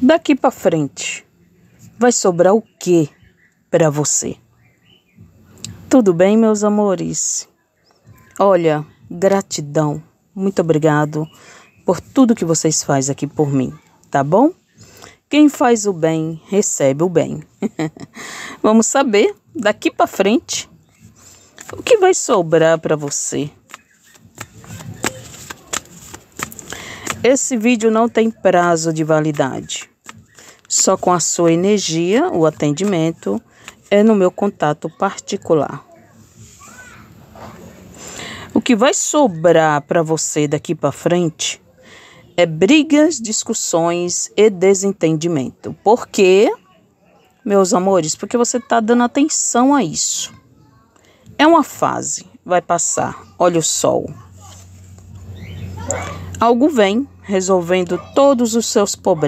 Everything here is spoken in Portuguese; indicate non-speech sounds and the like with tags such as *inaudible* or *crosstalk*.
Daqui para frente, vai sobrar o que para você? Tudo bem, meus amores? Olha, gratidão. Muito obrigado por tudo que vocês fazem aqui por mim, tá bom? Quem faz o bem, recebe o bem. *laughs* Vamos saber daqui para frente o que vai sobrar para você. Esse vídeo não tem prazo de validade. Só com a sua energia, o atendimento é no meu contato particular. O que vai sobrar para você daqui para frente é brigas, discussões e desentendimento. Por quê, meus amores? Porque você está dando atenção a isso. É uma fase, vai passar. Olha o sol. Algo vem resolvendo todos os seus problemas.